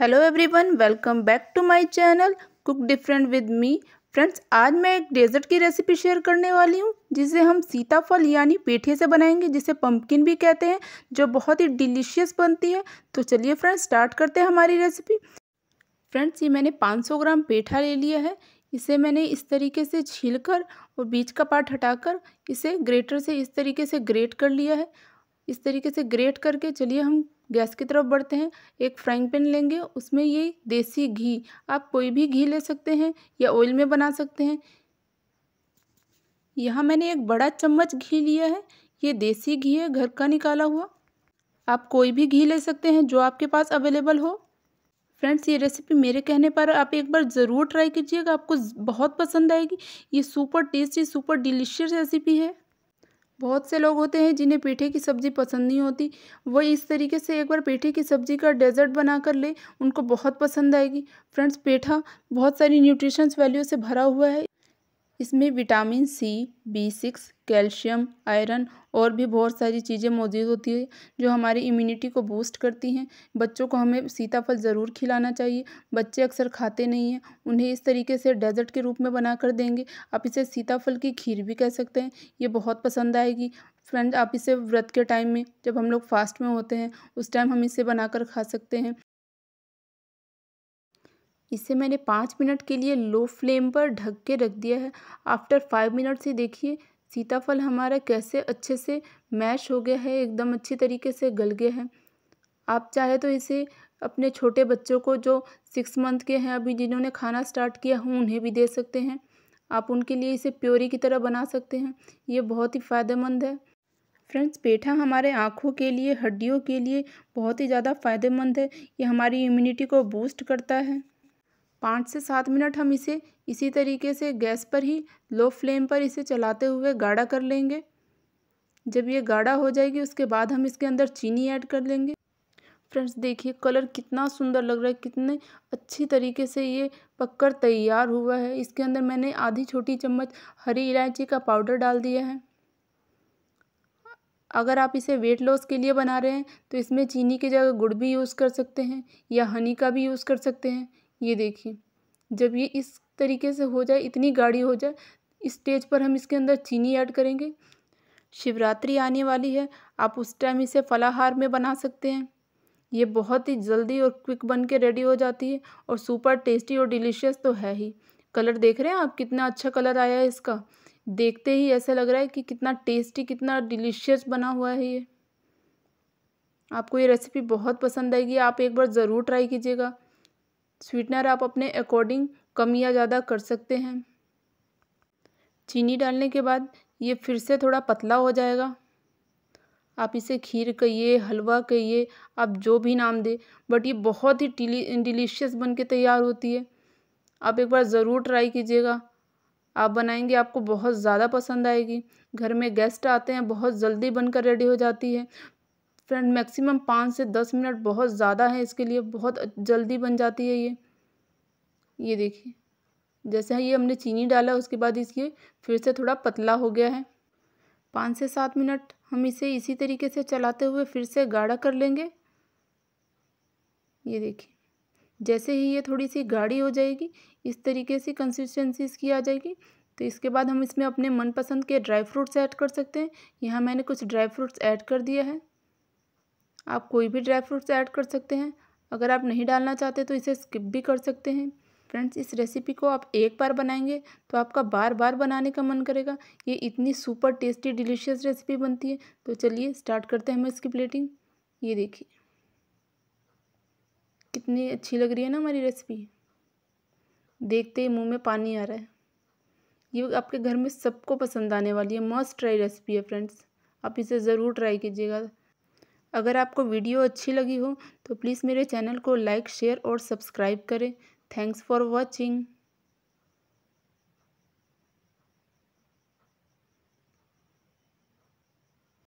hello everyone welcome back to my channel cook different with me friends आज मैं एक desert की recipe share करने वाली हूँ जिसे हम सीताफल यानी पेठे से बनाएंगे जिसे पम्पकिन भी कहते हैं जो बहुत ही डिलीशियस बनती है तो चलिए फ्रेंड्स स्टार्ट करते हैं हमारी रेसिपी फ्रेंड्स ये मैंने पाँच ग्राम पेठा ले लिया है इसे मैंने इस तरीके से छील कर और बीज का पार्ट हटाकर इसे ग्रेटर से इस तरीके से ग्रेट कर लिया है इस तरीके से ग्रेट करके चलिए हम गैस की तरफ बढ़ते हैं एक फ्राइंग पैन लेंगे उसमें ये देसी घी आप कोई भी घी ले सकते हैं या ऑयल में बना सकते हैं यहाँ मैंने एक बड़ा चम्मच घी लिया है ये देसी घी है घर का निकाला हुआ आप कोई भी घी ले सकते हैं जो आपके पास अवेलेबल हो फ्रेंड्स ये रेसिपी मेरे कहने पर आप एक बार ज़रूर ट्राई कीजिएगा आपको बहुत पसंद आएगी ये super tasty super delicious recipe है बहुत से लोग होते हैं जिन्हें पीठे की सब्ज़ी पसंद नहीं होती वो इस तरीके से एक बार पेठे की सब्ज़ी का डेजर्ट बना कर ले उनको बहुत पसंद आएगी फ्रेंड्स पेठा बहुत सारी न्यूट्रिशंस वैल्यू से भरा हुआ है इसमें vitamin C B six calcium iron और भी बहुत सारी चीज़ें मौजूद होती है जो हमारी इम्यूनिटी को बूस्ट करती हैं बच्चों को हमें सीताफल ज़रूर खिलाना चाहिए बच्चे अक्सर खाते नहीं हैं उन्हें इस तरीके से डेजर्ट के रूप में बना कर देंगे आप इसे सीताफल की खीर भी कह सकते हैं ये बहुत पसंद आएगी फ्रेंड आप इसे व्रत के टाइम में जब हम लोग फास्ट में होते हैं उस टाइम हम इसे बनाकर खा सकते हैं इसे मैंने पाँच मिनट के लिए लो फ्लेम पर ढक के रख दिया है आफ्टर फाइव मिनट से देखिए सीताफल हमारा कैसे अच्छे से मैश हो गया है एकदम अच्छी तरीके से गल गया है आप चाहे तो इसे अपने छोटे बच्चों को जो सिक्स मंथ के हैं अभी जिन्होंने खाना स्टार्ट किया हो उन्हें भी दे सकते हैं आप उनके लिए इसे प्योरी की तरह बना सकते हैं ये बहुत ही फ़ायदेमंद है फ्रेंड्स पेठा हमारे आँखों के लिए हड्डियों के लिए बहुत ही ज़्यादा फ़ायदेमंद है ये हमारी इम्यूनिटी को बूस्ट करता है पाँच से सात मिनट हम इसे इसी तरीके से गैस पर ही लो फ्लेम पर इसे चलाते हुए गाढ़ा कर लेंगे जब ये गाढ़ा हो जाएगी उसके बाद हम इसके अंदर चीनी ऐड कर लेंगे फ्रेंड्स देखिए कलर कितना सुंदर लग रहा है कितने अच्छी तरीके से ये पककर तैयार हुआ है इसके अंदर मैंने आधी छोटी चम्मच हरी इलायची का पाउडर डाल दिया है अगर आप इसे वेट लॉस के लिए बना रहे हैं तो इसमें चीनी की जगह गुड़ भी यूज़ कर सकते हैं या हनी का भी यूज़ कर सकते हैं ये देखिए जब ये इस तरीके से हो जाए इतनी गाढ़ी हो जाए स्टेज पर हम इसके अंदर चीनी ऐड करेंगे शिवरात्रि आने वाली है आप उस टाइम इसे फलाहार में बना सकते हैं ये बहुत ही जल्दी और क्विक बन के रेडी हो जाती है और सुपर टेस्टी और डिलीशियस तो है ही कलर देख रहे हैं आप कितना अच्छा कलर आया है इसका देखते ही ऐसा लग रहा है कि कितना टेस्टी कितना डिलीशियस बना हुआ है ये आपको ये रेसिपी बहुत पसंद आएगी आप एक बार ज़रूर ट्राई कीजिएगा स्वीटनर आप अपने अकॉर्डिंग कम या ज़्यादा कर सकते हैं चीनी डालने के बाद ये फिर से थोड़ा पतला हो जाएगा आप इसे खीर कहिए हलवा कहिए आप जो भी नाम दें बट ये बहुत ही डिलीशियस बन के तैयार होती है आप एक बार ज़रूर ट्राई कीजिएगा आप बनाएंगे आपको बहुत ज़्यादा पसंद आएगी घर में गेस्ट आते हैं बहुत जल्दी बनकर रेडी हो जाती है फ्रेंड मैक्सिमम पाँच से दस मिनट बहुत ज़्यादा है इसके लिए बहुत जल्दी बन जाती है ये ये देखिए जैसे ये हमने चीनी डाला उसके बाद इसके फिर से थोड़ा पतला हो गया है पाँच से सात मिनट हम इसे इसी तरीके से चलाते हुए फिर से गाढ़ा कर लेंगे ये देखिए जैसे ही ये थोड़ी सी गाढ़ी हो जाएगी इस तरीके से कंसिस्टेंसी इसकी आ जाएगी तो इसके बाद हम इसमें अपने मनपसंद के ड्राई फ्रूट्स ऐड कर सकते हैं यहाँ मैंने कुछ ड्राई फ्रूट्स ऐड कर दिया है आप कोई भी ड्राई फ्रूट्स ऐड कर सकते हैं अगर आप नहीं डालना चाहते तो इसे स्किप भी कर सकते हैं फ्रेंड्स इस रेसिपी को आप एक बार बनाएंगे तो आपका बार बार बनाने का मन करेगा ये इतनी सुपर टेस्टी डिलीशियस रेसिपी बनती है तो चलिए स्टार्ट करते हैं हम इसकी प्लेटिंग ये देखिए कितनी अच्छी लग रही है ना हमारी रेसिपी देखते ही मुंह में पानी आ रहा है ये आपके घर में सबको पसंद आने वाली है मस्ट ट्राई रेसिपी है फ्रेंड्स आप इसे ज़रूर ट्राई कीजिएगा अगर आपको वीडियो अच्छी लगी हो तो प्लीज़ मेरे चैनल को लाइक शेयर और सब्सक्राइब करें थैंक्स फॉर वॉचिंग